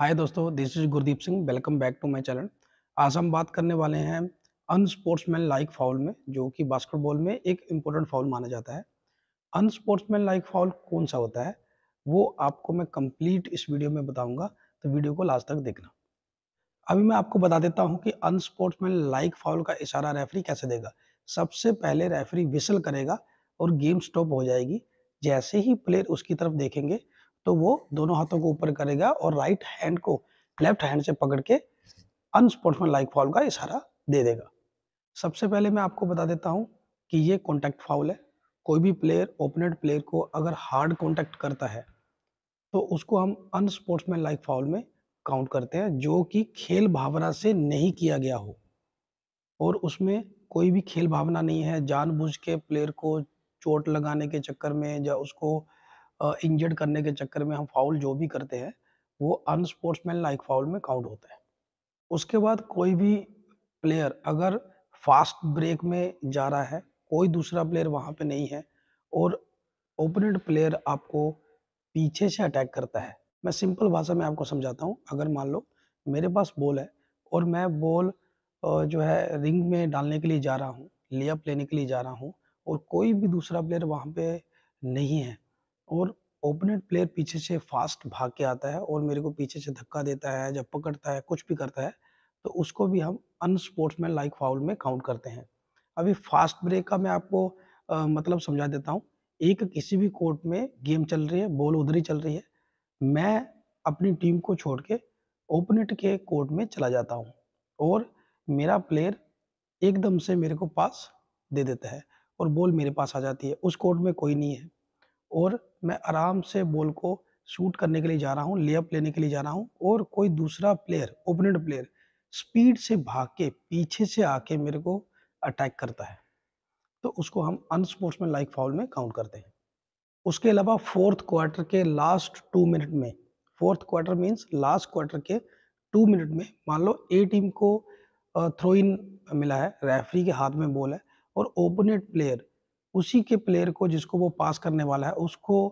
हाय दोस्तों this is Gurdeep Singh welcome back to my channel आज हम बात करने वाले हैं अनस्पोर्ट्समैन लाइक फाउल में जो कि बास्केटबॉल में एक इम्पोर्टेंट फाउल माना जाता है अनस्पोर्ट्समैन लाइक फाउल कौन सा होता है वो आपको मैं कंप्लीट इस वीडियो में बताऊंगा तो वीडियो को लास्ट तक देखना अभी मैं आपको बता देता हूँ कि अनस्पोर्ट्समैन लाइक फाउल का इशारा रेफरी कैसे देगा सबसे पहले रेफरी विसल करेगा और गेम स्टॉप हो जाएगी जैसे ही प्लेयर उसकी तरफ देखेंगे तो वो दोनों हाथों को ऊपर करेगा और राइट हैंड को लेफ्ट हैंड से पकड़ के अनस्पोर्ट्समैन लाइक फॉल का इशारा दे देगा सबसे पहले मैं आपको बता देता हूँ कि ये कॉन्टैक्ट फाउल है कोई भी प्लेयर ओपोनेंट प्लेयर को अगर हार्ड कॉन्टैक्ट करता है तो उसको हम अनस्पोर्ट्समैन लाइक फाउल में काउंट करते हैं जो कि खेल भावना से नहीं किया गया हो और उसमें कोई भी खेल भावना नहीं है जानबूझ के प्लेयर को चोट लगाने के चक्कर में या उसको इंजर्ड करने के चक्कर में हम फाउल जो भी करते हैं वो अनस्पोर्ट्समैन लाइक फाउल में काउंट होता है उसके बाद कोई भी प्लेयर अगर फास्ट ब्रेक में जा रहा है कोई दूसरा प्लेयर वहाँ पे नहीं है और ओपोनेंट प्लेयर आपको पीछे से अटैक करता है मैं सिंपल भाषा में आपको समझाता हूँ अगर मान लो मेरे पास बॉल है और मैं बॉल जो है रिंग में डालने के लिए जा रहा हूँ लेअप लेने के लिए जा रहा हूँ और कोई भी दूसरा प्लेयर वहाँ पे नहीं है और ओपनेट प्लेयर पीछे से फास्ट भाग के आता है और मेरे को पीछे से धक्का देता है जब पकड़ता है कुछ भी करता है तो उसको भी हम अनस्पोर्ट्समैन लाइक फाउल में काउंट करते हैं अभी फास्ट ब्रेक का मैं आपको आ, मतलब समझा देता हूँ एक किसी भी कोर्ट में गेम चल रही है बॉल उधर ही चल रही है मैं अपनी टीम को छोड़ के ओपनेट के कोर्ट में चला जाता हूँ और मेरा प्लेयर एकदम से मेरे को पास दे देता है और बॉल मेरे पास आ जाती है उस कोर्ट में कोई नहीं है और मैं आराम से बॉल को शूट करने के लिए जा रहा हूँ लेअप लेने के लिए जा रहा हूँ और कोई दूसरा प्लेयर ओपनेंट प्लेयर स्पीड से भाग के पीछे से आके मेरे को अटैक करता है तो उसको हम अनस्पोर्ट्समैन लाइक फाउल में काउंट करते हैं उसके अलावा फोर्थ क्वार्टर के लास्ट टू मिनट में fourth quarter means last quarter के टू मिनट में मान लो ए टीम को थ्रो इन मिला है रेफरी के हाथ में बॉल है और ओपोनेंट प्लेयर उसी के प्लेयर को जिसको वो पास करने वाला है उसको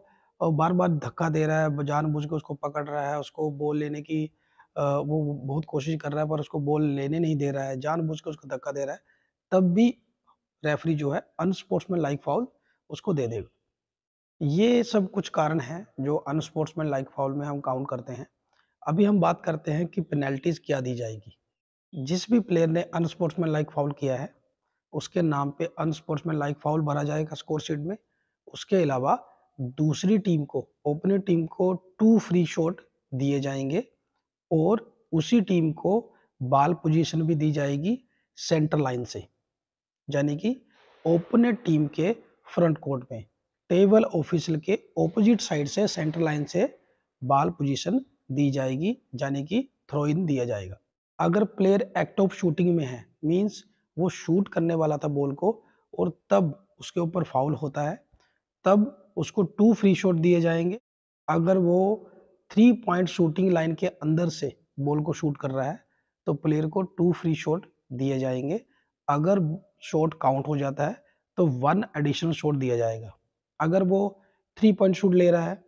बार बार धक्का दे रहा है जानबूझ के उसको पकड़ रहा है उसको बॉल लेने की वो बहुत कोशिश कर रहा है पर उसको बॉल लेने नहीं दे रहा है जानबूझ के उसको धक्का दे रहा है तब भी रेफरी जो है अनस्पोर्ट्समैन लाइक फाउल उसको दे देगा ये सब कुछ कारण है जो अनस्पोर्ट्समैन लाइक फाउल में हम काउंट करते हैं अभी हम बात करते हैं कि पेनल्टीज क्या दी जाएगी जिस भी प्लेयर ने अनस्पोर्ट्समैन लाइक फाउल किया है उसके नाम पे अनस्पोर्ट्समैन लाइक फाउल भरा जाएगा स्कोर शीट में उसके अलावा दूसरी टीम को ओपनिंग टीम को टू फ्री शॉट दिए जाएंगे और उसी टीम को बाल पोजीशन भी दी जाएगी सेंटर लाइन से यानी कि ओपनर टीम के फ्रंट कोर्ट में टेबल ऑफिसल के ऑपोजिट साइड से सेंटर लाइन से बाल पोजीशन दी जाएगी यानी कि थ्रो इन दिया जाएगा अगर प्लेयर एक्ट ऑफ शूटिंग में है मींस वो शूट करने वाला था बॉल को और तब उसके ऊपर फाउल होता है तब उसको टू फ्री शॉट दिए जाएंगे अगर वो थ्री पॉइंट शूटिंग लाइन के अंदर से बॉल को शूट कर रहा है तो प्लेयर को टू फ्री शॉट दिए जाएंगे अगर शॉट काउंट हो जाता है तो वन एडिशनल शॉट दिया जाएगा अगर वो थ्री पॉइंट शूट ले रहा है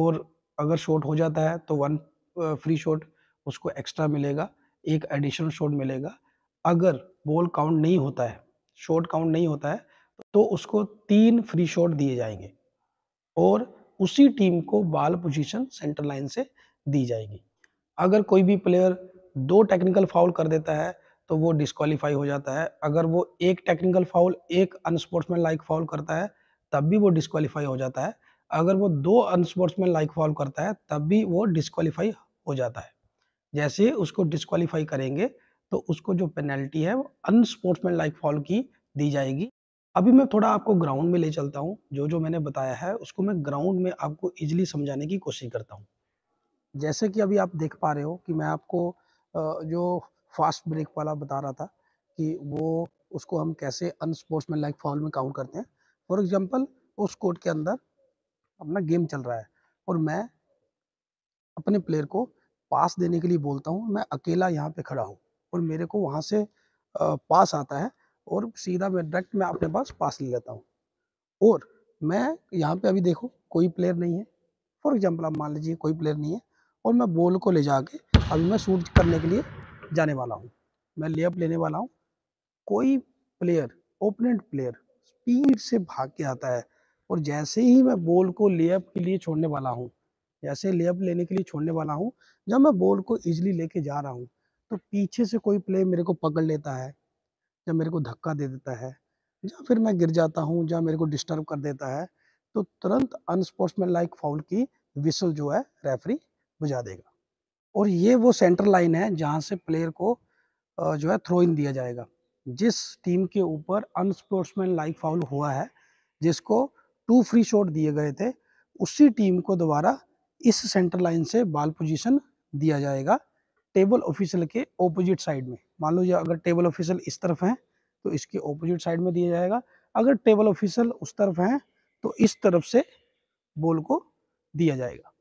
और अगर शॉट हो जाता है तो वन फ्री शॉट उसको एक्स्ट्रा मिलेगा एक एडिशनल शॉट मिलेगा अगर बॉल काउंट नहीं होता है शॉट काउंट नहीं होता है तो उसको तीन फ्री शॉट दिए जाएंगे और उसी टीम को बाल पोजीशन सेंटर लाइन से दी जाएगी अगर कोई भी प्लेयर दो टेक्निकल फाउल कर देता है तो वो डिस्कालीफाई हो जाता है अगर वो एक टेक्निकल फाउल एक अनस्पोर्ट्समैन लाइक फाउल करता है तब भी वो डिस्कालीफाई हो जाता है अगर वो दो अनस्पोर्ट्समैन लाइक फाउल करता है तब भी वो डिस्कालीफाई हो जाता है जैसे उसको डिस्कालीफाई करेंगे तो उसको जो पेनल्टी है वो अनस्पोर्ट्समैन लाइक फॉल की दी जाएगी अभी मैं थोड़ा आपको ग्राउंड में ले चलता हूँ जो जो मैंने बताया है उसको मैं ग्राउंड में आपको इजिली समझाने की कोशिश करता हूँ जैसे कि अभी आप देख पा रहे हो कि मैं आपको जो फास्ट ब्रेक वाला बता रहा था कि वो उसको हम कैसे अनस्पोर्ट्समैन लाइक फॉल में काउंट करते हैं फॉर एग्जाम्पल उस कोर्ट के अंदर अपना गेम चल रहा है और मैं अपने प्लेयर को पास देने के लिए बोलता हूँ मैं अकेला यहाँ पे खड़ा हूँ और मेरे को वहाँ से पास आता है और सीधा मैं डायरेक्ट मैं अपने पास पास ले लेता हूँ और मैं यहाँ पे अभी देखो कोई प्लेयर नहीं है फॉर एग्जाम्पल आप मान लीजिए कोई प्लेयर नहीं है और मैं बॉल को ले जाके अभी मैं शूट करने के लिए जाने वाला हूँ मैं लेअप लेने वाला हूँ कोई प्लेयर ओपनेंट प्लेयर स्पीड से भाग के आता है और जैसे ही मैं बॉल को लेअप के लिए छोड़ने वाला हूँ जैसे लेअप लेने के लिए छोड़ने वाला हूँ जब मैं बॉल को इजिली लेके जा रहा हूँ तो पीछे से कोई प्ले मेरे को पकड़ लेता है या मेरे को धक्का दे देता है या फिर मैं गिर जाता हूँ या मेरे को डिस्टर्ब कर देता है तो तुरंत अनस्पोर्ट्समैन लाइक फाउल की विसल जो है रेफरी बुझा देगा और ये वो सेंटर लाइन है जहाँ से प्लेयर को जो है थ्रो इन दिया जाएगा जिस टीम के ऊपर अनस्पोर्ट्समैन लाइक फाउल हुआ है जिसको टू फ्री शॉट दिए गए थे उसी टीम को दोबारा इस सेंटर लाइन से बाल पोजीशन दिया जाएगा टेबल ऑफिसल के ऑपोजिट साइड में मान लो अगर टेबल ऑफिसल इस तरफ है तो इसके ऑपोजिट साइड में दिया जाएगा अगर टेबल ऑफिसल उस तरफ है तो इस तरफ से बॉल को दिया जाएगा